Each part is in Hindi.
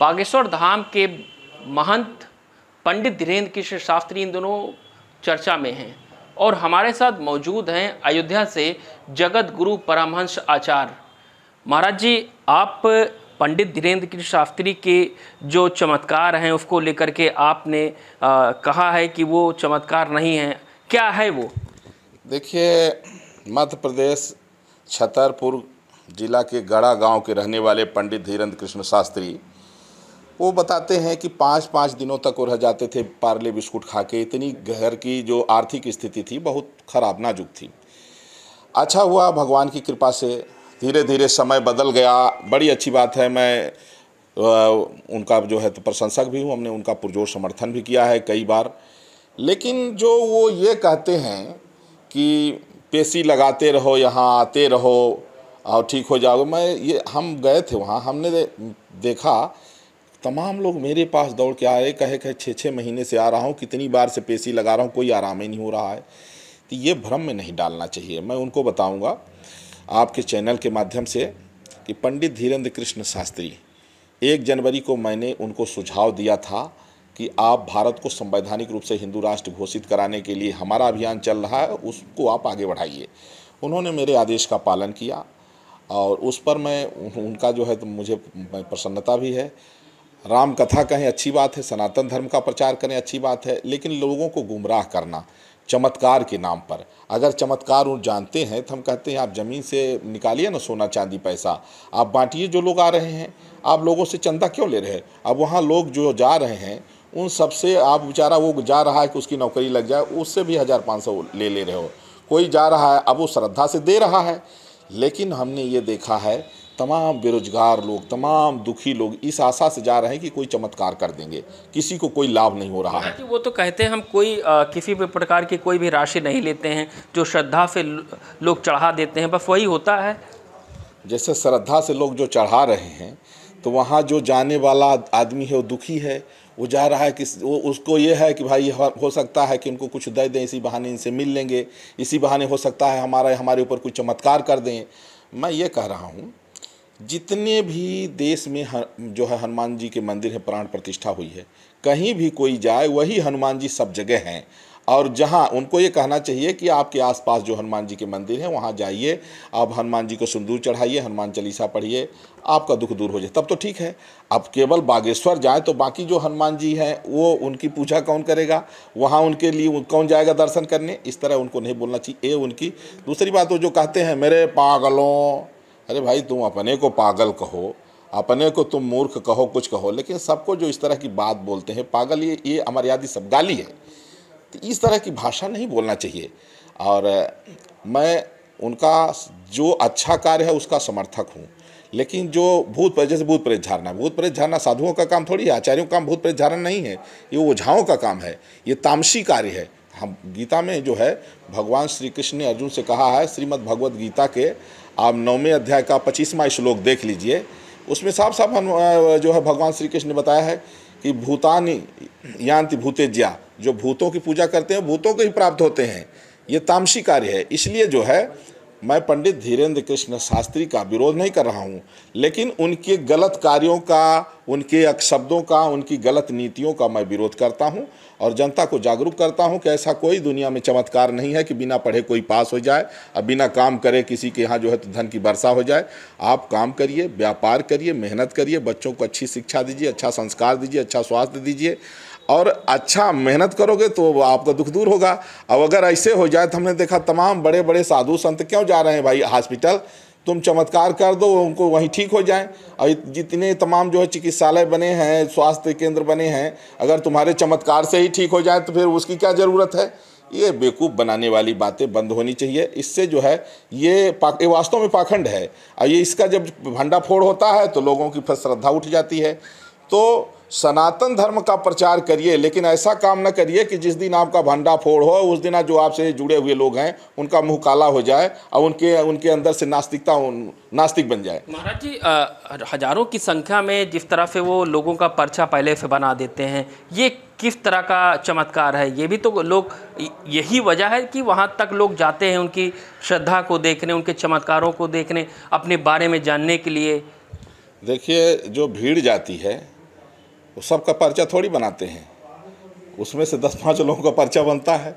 बागेश्वर धाम के महंत पंडित धीरेन्द्र कृष्ण शास्त्री इन दोनों चर्चा में हैं और हमारे साथ मौजूद हैं अयोध्या से जगत गुरु परमहंस आचार्य महाराज जी आप पंडित धीरेन्द्र कृष्ण शास्त्री के जो चमत्कार हैं उसको लेकर के आपने आ, कहा है कि वो चमत्कार नहीं है क्या है वो देखिए मध्य प्रदेश छतरपुर जिला के गड़ा गांव के रहने वाले पंडित धीरेन्द्र कृष्ण शास्त्री वो बताते हैं कि पाँच पाँच दिनों तक वो रह जाते थे पार्ले बिस्कुट खा के इतनी घर की जो आर्थिक स्थिति थी बहुत खराब नाजुक थी अच्छा हुआ भगवान की कृपा से धीरे धीरे समय बदल गया बड़ी अच्छी बात है मैं उनका जो है तो प्रशंसक भी हूँ हमने उनका पुरजोर समर्थन भी किया है कई बार लेकिन जो वो ये कहते हैं कि पेशी लगाते रहो यहाँ आते रहो और ठीक हो जाओ मैं ये हम गए थे वहाँ हमने देखा तमाम लोग मेरे पास दौड़ के आए कहे कहे छः छः महीने से आ रहा हूँ कितनी बार से पेशी लगा रहा हूँ कोई आराम ही नहीं हो रहा है तो ये भ्रम में नहीं डालना चाहिए मैं उनको बताऊँगा आपके चैनल के माध्यम से कि पंडित धीरेन्द्र कृष्ण शास्त्री एक जनवरी को मैंने उनको सुझाव दिया था कि आप भारत को संवैधानिक रूप से हिंदू राष्ट्र घोषित कराने के लिए हमारा अभियान चल रहा है उसको आप आगे बढ़ाइए उन्होंने मेरे आदेश का पालन किया और उस पर मैं उनका जो है तो मुझे प्रसन्नता भी है राम कथा कहें अच्छी बात है सनातन धर्म का प्रचार करें अच्छी बात है लेकिन लोगों को गुमराह करना चमत्कार के नाम पर अगर चमत्कार उन जानते हैं तो हम कहते हैं आप ज़मीन से निकालिए ना सोना चांदी पैसा आप बांटिए जो लोग आ रहे हैं आप लोगों से चंदा क्यों ले रहे हैं अब वहाँ लोग जो जा रहे हैं उन सबसे आप बेचारा वो जा रहा है कि उसकी नौकरी लग जाए उससे भी हज़ार पाँच सौ ले ले रहे हो कोई जा रहा है अब वो श्रद्धा से दे रहा है लेकिन हमने ये देखा है तमाम बेरोजगार लोग तमाम दुखी लोग इस आशा से जा रहे हैं कि कोई चमत्कार कर देंगे किसी को कोई लाभ नहीं हो रहा है कि वो तो कहते हैं हम कोई आ, किसी भी प्रकार की कोई भी राशि नहीं लेते हैं जो श्रद्धा से लोग चढ़ा देते हैं बस वही होता है जैसे श्रद्धा से लोग जो चढ़ा रहे हैं तो वहाँ जो जाने वाला आदमी है वो दुखी है वो जा रहा है कि वो उसको ये है कि भाई हो सकता है कि उनको कुछ दे दें इसी बहाने इनसे मिल लेंगे इसी बहाने हो सकता है हमारा हमारे ऊपर कुछ चमत्कार कर दें मैं ये कह रहा हूँ जितने भी देश में जो है हनुमान जी के मंदिर है प्राण प्रतिष्ठा हुई है कहीं भी कोई जाए वही हनुमान जी सब जगह हैं और जहाँ उनको ये कहना चाहिए कि आपके आसपास जो हनुमान जी के मंदिर हैं वहाँ जाइए आप हनुमान जी को सिंदूर चढ़ाइए हनुमान चालीसा पढ़िए आपका दुख दूर हो जाए तब तो ठीक है अब केवल बागेश्वर जाए तो बाकी जो हनुमान जी हैं वो उनकी पूजा कौन करेगा वहाँ उनके लिए कौन जाएगा दर्शन करने इस तरह उनको नहीं बोलना चाहिए ए उनकी दूसरी बात वो जो कहते हैं मेरे पागलों अरे भाई तुम अपने को पागल कहो अपने को तुम मूर्ख कहो कुछ कहो लेकिन सबको जो इस तरह की बात बोलते हैं पागल ये ये अमर्यादी सब गाली है तो इस तरह की भाषा नहीं बोलना चाहिए और मैं उनका जो अच्छा कार्य है उसका समर्थक हूँ लेकिन जो भूत प्रेत जैसे भूत प्रेत झारना भूत प्रेत झारना साधुओं का काम थोड़ी है आचार्यों का काम भूत प्रेत झारना नहीं है ये ओझाओं का काम है ये तामसी कार्य है हम गीता में जो है भगवान श्री कृष्ण ने अर्जुन से कहा है श्रीमद् भगवद गीता के आप नौवें अध्याय का पच्चीसवा श्लोक देख लीजिए उसमें साफ साफ हम जो है भगवान श्री कृष्ण ने बताया है कि भूतानी यांति भूतेज्या जो भूतों की पूजा करते हैं भूतों को ही प्राप्त होते हैं ये तामसी कार्य है इसलिए जो है मैं पंडित धीरेन्द्र कृष्ण शास्त्री का विरोध नहीं कर रहा हूँ लेकिन उनके गलत कार्यों का उनके अक्षब्दों का उनकी गलत नीतियों का मैं विरोध करता हूँ और जनता को जागरूक करता हूँ कि ऐसा कोई दुनिया में चमत्कार नहीं है कि बिना पढ़े कोई पास हो जाए और बिना काम करे किसी के यहाँ जो है तो धन की वर्षा हो जाए आप काम करिए व्यापार करिए मेहनत करिए बच्चों को अच्छी शिक्षा दीजिए अच्छा संस्कार दीजिए अच्छा स्वास्थ्य दीजिए और अच्छा मेहनत करोगे तो आपका दुख दूर होगा अब अगर ऐसे हो जाए तो हमने देखा तमाम बड़े बड़े साधु संत क्यों जा रहे हैं भाई हॉस्पिटल तुम चमत्कार कर दो उनको वहीं ठीक हो जाए और जितने तमाम जो है चिकित्सालय बने हैं स्वास्थ्य केंद्र बने हैं अगर तुम्हारे चमत्कार से ही ठीक हो जाए तो फिर उसकी क्या ज़रूरत है ये बेवकूफ़ बनाने वाली बातें बंद होनी चाहिए इससे जो है ये पा ये वास्तव में पाखंड है और ये इसका जब भंडाफोड़ होता है तो लोगों की फिर श्रद्धा उठ जाती है तो सनातन धर्म का प्रचार करिए लेकिन ऐसा काम ना करिए कि जिस दिन आपका भंडा फोड़ हो उस दिन जो आपसे जुड़े हुए लोग हैं उनका मुंह काला हो जाए और उनके उनके अंदर से नास्तिकता नास्तिक बन जाए महाराज जी आ, हजारों की संख्या में जिस तरह से वो लोगों का पर्चा पहले से बना देते हैं ये किस तरह का चमत्कार है ये भी तो लोग यही वजह है कि वहाँ तक लोग जाते हैं उनकी श्रद्धा को देखने उनके चमत्कारों को देखने अपने बारे में जानने के लिए देखिए जो भीड़ जाती है वो सबका पर्चा थोड़ी बनाते हैं उसमें से दस पाँच लोगों का पर्चा बनता है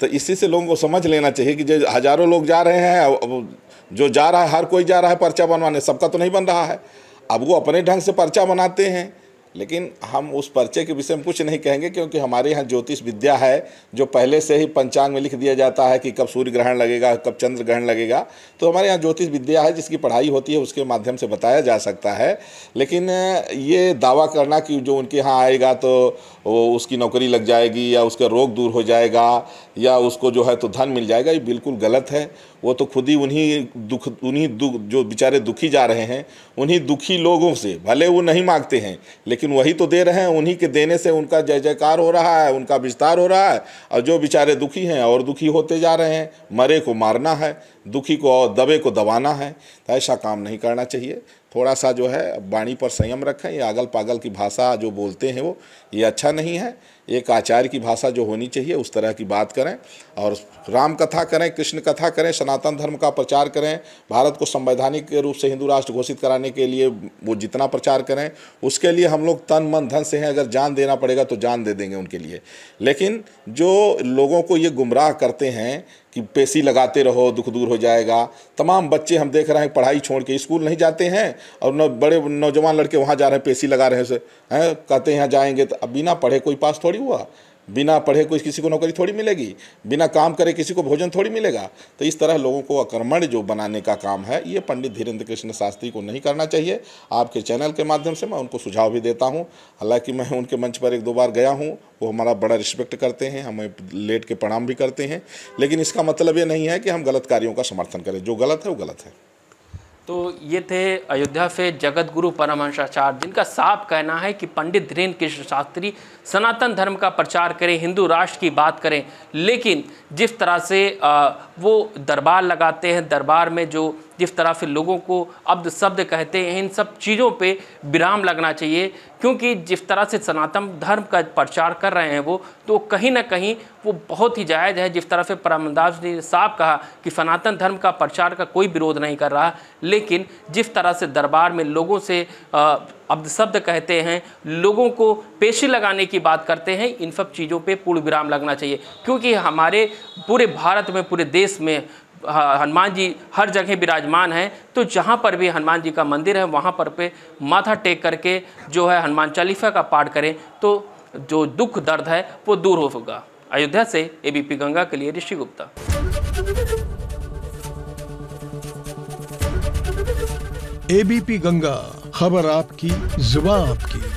तो इसी से लोगों को समझ लेना चाहिए कि जो हज़ारों लोग जा रहे हैं जो जा रहा है हर कोई जा रहा है पर्चा बनवाने सबका तो नहीं बन रहा है अब वो अपने ढंग से पर्चा बनाते हैं लेकिन हम उस पर्चे के विषय में कुछ नहीं कहेंगे क्योंकि हमारे यहाँ ज्योतिष विद्या है जो पहले से ही पंचांग में लिख दिया जाता है कि कब सूर्य ग्रहण लगेगा कब चंद्र ग्रहण लगेगा तो हमारे यहाँ ज्योतिष विद्या है जिसकी पढ़ाई होती है उसके माध्यम से बताया जा सकता है लेकिन ये दावा करना कि जो उनके यहाँ आएगा तो वो उसकी नौकरी लग जाएगी या उसका रोग दूर हो जाएगा या उसको जो है तो धन मिल जाएगा ये बिल्कुल गलत है वो तो खुद ही उन्हीं दुख उन्हीं दुख जो बेचारे दुखी जा रहे हैं उन्हीं दुखी लोगों से भले वो नहीं मांगते हैं लेकिन लेकिन वही तो दे रहे हैं उन्हीं के देने से उनका जय जयकार हो रहा है उनका विस्तार हो रहा है और जो बेचारे दुखी हैं और दुखी होते जा रहे हैं मरे को मारना है दुखी को और दबे को दबाना है तो ऐसा काम नहीं करना चाहिए थोड़ा सा जो है वाणी पर संयम रखें ये आगल पागल की भाषा जो बोलते हैं वो ये अच्छा नहीं है एक आचार्य की भाषा जो होनी चाहिए उस तरह की बात करें और राम कथा करें कृष्ण कथा करें सनातन धर्म का प्रचार करें भारत को संवैधानिक रूप से हिंदू राष्ट्र घोषित कराने के लिए वो जितना प्रचार करें उसके लिए हम लोग तन मन धन से हैं अगर जान देना पड़ेगा तो जान दे देंगे उनके लिए लेकिन जो लोगों को ये गुमराह करते हैं कि पेशी लगाते रहो दुख दूर हो जाएगा तमाम बच्चे हम देख रहे हैं पढ़ाई छोड़ के स्कूल नहीं जाते हैं और न बड़े नौजवान लड़के वहाँ जा रहे हैं पेशी लगा रहे हैं कहते हैं जाएंगे तो अब बिना पढ़े कोई पास थोड़ी हुआ बिना पढ़े कोई किसी को नौकरी थोड़ी मिलेगी बिना काम करे किसी को भोजन थोड़ी मिलेगा तो इस तरह लोगों को अकर्मण जो बनाने का काम है ये पंडित धीरेन्द्र कृष्ण शास्त्री को नहीं करना चाहिए आपके चैनल के माध्यम से मैं उनको सुझाव भी देता हूँ हालांकि मैं उनके मंच पर एक दो बार गया हूँ वो हमारा बड़ा रिस्पेक्ट करते हैं हमें लेट के प्रणाम भी करते हैं लेकिन इसका मतलब ये नहीं है कि हम गलत कार्यों का समर्थन करें जो गलत है वो गलत है तो ये थे अयोध्या से जगत गुरु परमहंसाचार्य जिनका साफ कहना है कि पंडित धीरेन्द्र कृष्ण शास्त्री सनातन धर्म का प्रचार करें हिंदू राष्ट्र की बात करें लेकिन जिस तरह से वो दरबार लगाते हैं दरबार में जो जिस तरह से लोगों को अब्द शब्द कहते हैं इन सब चीज़ों पे विराम लगना चाहिए क्योंकि जिस तरह से सनातन धर्म का प्रचार कर रहे हैं वो तो कहीं ना कहीं वो बहुत ही जायज़ है जिस तरह से परमदास ने साफ कहा कि सनातन धर्म का प्रचार का कोई विरोध नहीं कर रहा लेकिन जिस तरह से दरबार में लोगों से अब्द शब्द कहते हैं लोगों को पेशी लगाने की बात करते हैं इन सब चीज़ों पर पूर्ण विराम लगना चाहिए क्योंकि हमारे पूरे भारत में पूरे देश में हनुमान जी हर जगह विराजमान हैं तो जहाँ पर भी हनुमान जी का मंदिर है वहाँ पर पे माथा टेक करके जो है हनुमान चालीसा का पाठ करें तो जो दुख दर्द है वो दूर होगा अयोध्या से एबीपी गंगा के लिए ऋषि गुप्ता एबीपी गंगा खबर आपकी जुबा आपकी